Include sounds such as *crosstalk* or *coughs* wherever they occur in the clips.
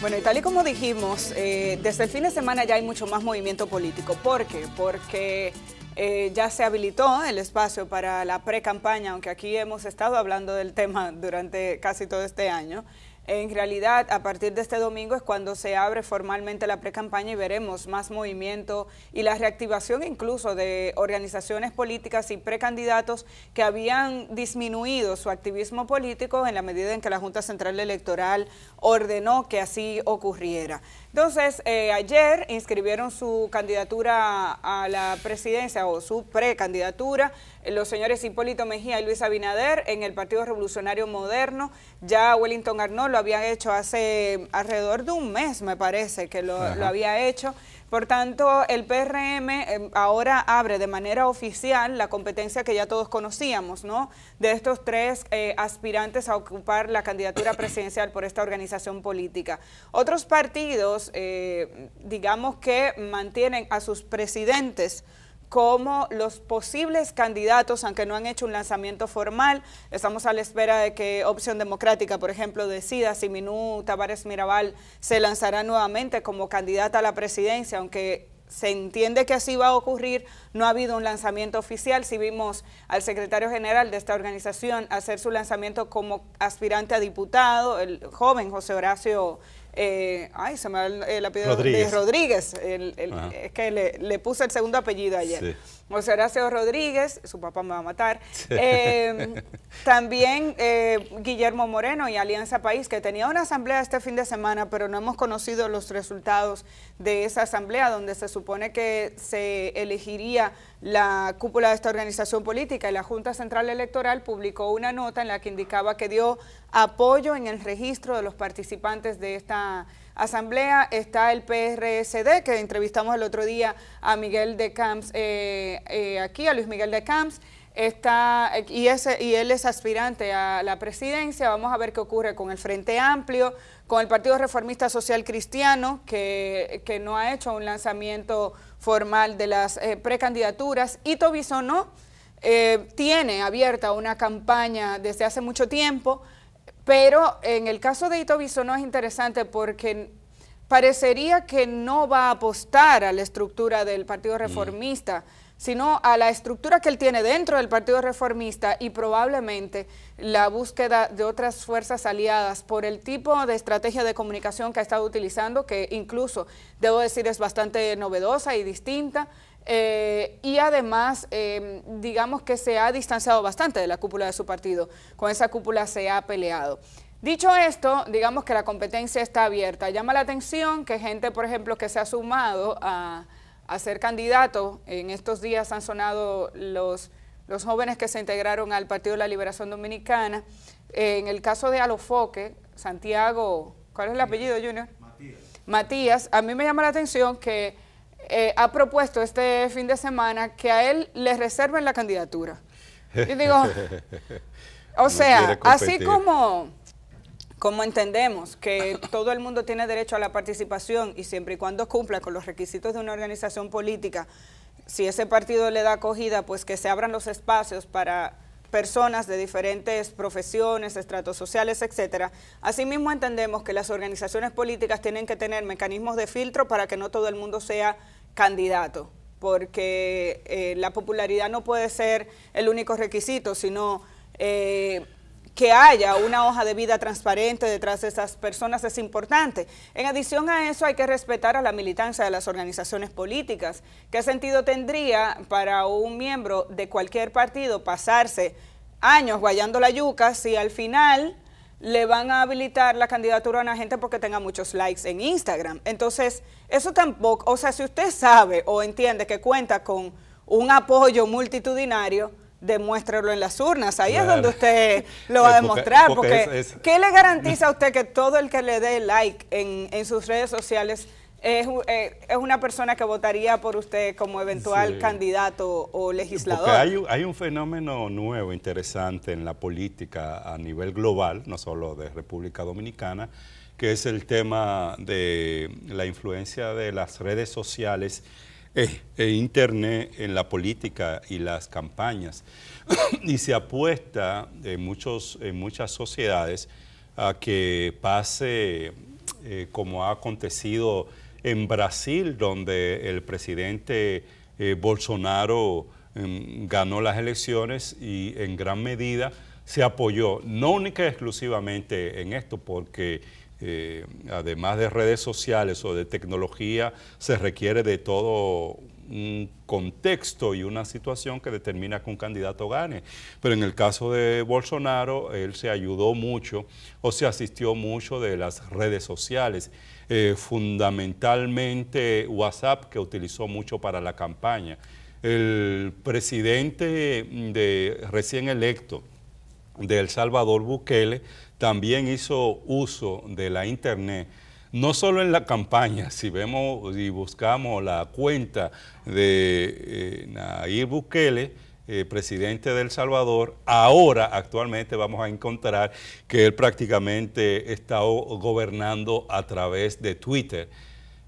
Bueno, y tal y como dijimos, eh, desde el fin de semana ya hay mucho más movimiento político. ¿Por qué? Porque eh, ya se habilitó el espacio para la pre-campaña, aunque aquí hemos estado hablando del tema durante casi todo este año. En realidad, a partir de este domingo es cuando se abre formalmente la precampaña y veremos más movimiento y la reactivación incluso de organizaciones políticas y precandidatos que habían disminuido su activismo político en la medida en que la Junta Central Electoral ordenó que así ocurriera. Entonces, eh, ayer inscribieron su candidatura a la presidencia o su precandidatura eh, los señores Hipólito Mejía y Luis Abinader en el Partido Revolucionario Moderno. Ya Wellington Arnold lo había hecho hace alrededor de un mes, me parece, que lo, lo había hecho. Por tanto, el PRM em, ahora abre de manera oficial la competencia que ya todos conocíamos, ¿no? De estos tres eh, aspirantes a ocupar la candidatura presidencial por esta organización política. Otros partidos, eh, digamos que mantienen a sus presidentes como los posibles candidatos, aunque no han hecho un lanzamiento formal, estamos a la espera de que Opción Democrática, por ejemplo, decida si Minú Tavares Mirabal se lanzará nuevamente como candidata a la presidencia, aunque se entiende que así va a ocurrir, no ha habido un lanzamiento oficial. Si vimos al secretario general de esta organización hacer su lanzamiento como aspirante a diputado, el joven José Horacio eh, ay, se me va el, Rodríguez. Eh, de Rodríguez. es que le, puse el segundo apellido ayer. Sí. José Horacio Rodríguez, su papá me va a matar. Eh, también eh, Guillermo Moreno y Alianza País, que tenía una asamblea este fin de semana, pero no hemos conocido los resultados de esa asamblea, donde se supone que se elegiría la cúpula de esta organización política y la Junta Central Electoral publicó una nota en la que indicaba que dio apoyo en el registro de los participantes de esta asamblea está el PRSD, que entrevistamos el otro día a Miguel de Camps, eh, eh, aquí, a Luis Miguel de Camps, está, y, ese, y él es aspirante a la presidencia, vamos a ver qué ocurre con el Frente Amplio, con el Partido Reformista Social Cristiano, que, no ha hecho un lanzamiento formal de las eh, precandidaturas, y Tobiso no tiene abierta una campaña desde hace mucho tiempo, pero en el caso de Ito no es interesante porque parecería que no va a apostar a la estructura del Partido mm. Reformista, sino a la estructura que él tiene dentro del Partido Reformista y probablemente la búsqueda de otras fuerzas aliadas por el tipo de estrategia de comunicación que ha estado utilizando, que incluso, debo decir, es bastante novedosa y distinta, eh, y además, eh, digamos que se ha distanciado bastante de la cúpula de su partido. Con esa cúpula se ha peleado. Dicho esto, digamos que la competencia está abierta. Llama la atención que gente, por ejemplo, que se ha sumado a, ser candidato, en estos días han sonado los, los jóvenes que se integraron al Partido de la Liberación Dominicana. Eh, en el caso de Alofoque, Santiago, ¿cuál es el apellido, Junior? Matías. Matías, a mí me llama la atención que eh, ha propuesto este fin de semana que a él le reserven la candidatura. Y *laughs* digo, o sea, así como, como entendemos que todo el mundo tiene derecho a la participación y siempre y cuando cumpla con los requisitos de una organización política, si ese partido le da acogida, pues que se abran los espacios para personas de diferentes profesiones, estratos sociales, etcétera. Asimismo, entendemos que las organizaciones políticas tienen que tener mecanismos de filtro para que no todo el mundo sea candidato, porque eh, la popularidad no puede ser el único requisito, sino eh, que haya una hoja de vida transparente detrás de esas personas es importante. En adición a eso hay que respetar a la militancia de las organizaciones políticas. ¿Qué sentido tendría para un miembro de cualquier partido pasarse años guayando la yuca si al final le van a habilitar la candidatura a una gente porque tenga muchos likes en Instagram. Entonces, eso tampoco, o sea, si usted sabe o entiende que cuenta con un apoyo multitudinario, demuéstrelo en las urnas. Ahí es donde usted *laughs* lo va a demostrar. Porque, ¿qué le garantiza *laughs* a usted que todo el que le dé like en, sus redes sociales eh, es, una persona que votaría por usted como eventual candidato o legislador? hay un fenómeno nuevo, interesante en la política a nivel global, no solo de República Dominicana, que es el tema de la influencia de las redes sociales e, e Internet en la política y las campañas. *coughs* y se apuesta en, muchos, en muchas sociedades a que pase eh, como ha acontecido en Brasil, donde el presidente eh, Bolsonaro em, ganó las elecciones y en gran medida se apoyó, no única exclusivamente en esto, porque eh, además de redes sociales o de tecnología, se requiere de todo un contexto y una situación que determina que un candidato gane. Pero en el caso de Bolsonaro, él se ayudó mucho o se asistió mucho de las redes sociales, eh, fundamentalmente WhatsApp, que utilizó mucho para la campaña. El presidente de, recién electo de El Salvador, Bukele, también hizo uso de la Internet, no solo en la campaña, *laughs* si vemos y buscamos la cuenta de Nayib eh, Nair Bukele, eh, presidente de El Salvador, ahora actualmente vamos a encontrar que él prácticamente está gobernando a través de Twitter.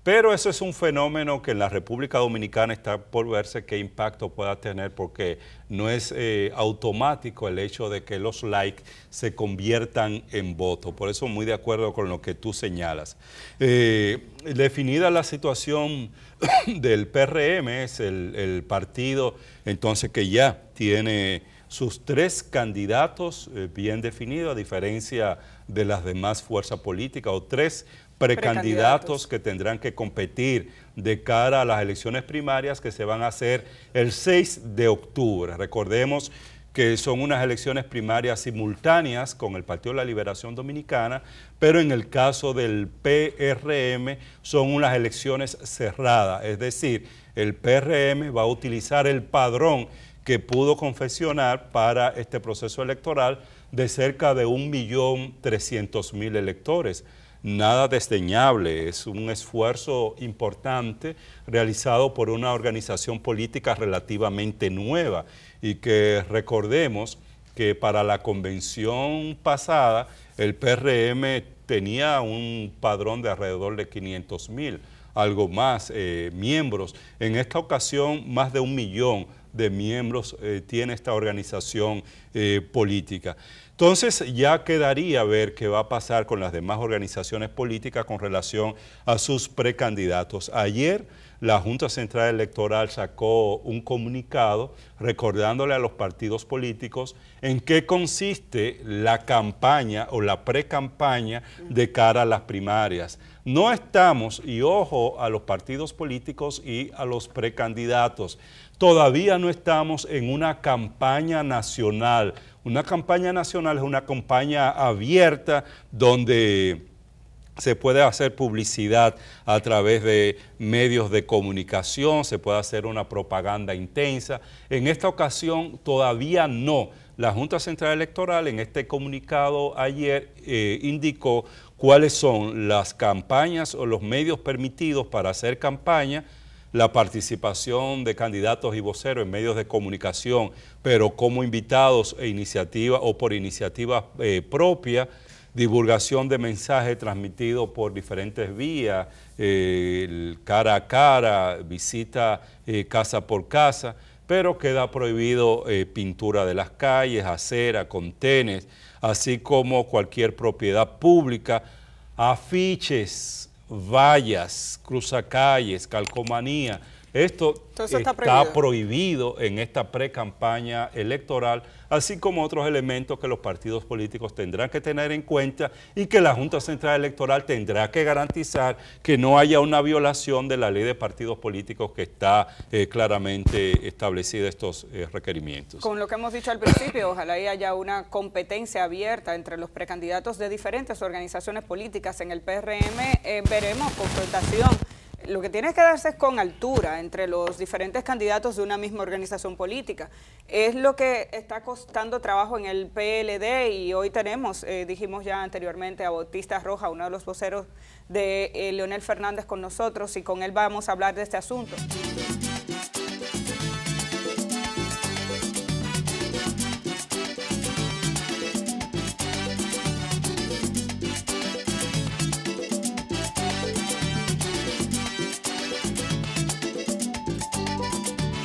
Pero eso es un fenómeno que en la República Dominicana está por verse qué impacto pueda tener porque no es eh, automático el hecho de que los likes se conviertan en votos. Por eso muy de acuerdo con lo que tú señalas. Eh, definida la situación *coughs* del PRM, es el partido entonces que ya tiene sus tres candidatos eh, bien definidos, a diferencia de las demás fuerzas políticas, o tres precandidatos que tendrán que competir de cara a las elecciones primarias que se van a hacer el 6 de octubre. Recordemos que son unas elecciones primarias simultáneas con el Partido de la Liberación Dominicana, pero en el caso del PRM son unas elecciones cerradas, es decir, el PRM va a utilizar el padrón que pudo confesionar para este proceso electoral de cerca de 1.300.000 electores. Nada desdeñable, es un esfuerzo importante realizado por una organización política relativamente nueva y que recordemos que para la convención pasada el PRM tenía un padrón de alrededor de 500.000, algo más, eh, miembros. En esta ocasión más de un millón de miembros eh, tiene esta organización eh, política. Entonces ya quedaría ver qué va a pasar con las demás organizaciones políticas con relación a sus precandidatos. Ayer la Junta Central Electoral sacó un comunicado recordándole a los partidos políticos en qué consiste la campaña o la precampaña de cara a las primarias. No estamos, y ojo a los partidos políticos y a los precandidatos, Todavía no estamos en una campaña nacional. Una campaña nacional es una campaña abierta donde se puede hacer publicidad a través de medios de comunicación, se puede hacer una propaganda intensa. En esta ocasión todavía no. La Junta Central Electoral en este comunicado ayer eh, indicó cuáles son las campañas o los medios permitidos para hacer campaña la participación de candidatos y voceros en medios de comunicación, pero como invitados e iniciativa o por iniciativa eh, propia, divulgación de mensajes transmitidos por diferentes vías, eh, cara a cara, visita eh, casa por casa, pero queda prohibido pintura de las calles, acera, contenes, así como cualquier propiedad pública, afiches, vallas, cruzacalles, calcomanía, esto está, prohibido. en esta pre-campaña electoral, así como otros elementos que los partidos políticos tendrán que tener en cuenta y que la Junta Central Electoral tendrá que garantizar que no haya una violación de la ley de partidos políticos que está eh, claramente establecida estos eh, requerimientos. Con lo que hemos dicho al principio, ojalá haya una competencia abierta entre los precandidatos de diferentes organizaciones políticas en el PRM, eh, veremos confrontación lo que tiene que darse es con altura entre los diferentes candidatos de una misma organización política. Es lo que está costando trabajo en el PLD y hoy tenemos, eh, dijimos ya anteriormente, a Bautista Roja, uno de los voceros de eh, Leonel Fernández con nosotros y con él vamos a hablar de este asunto.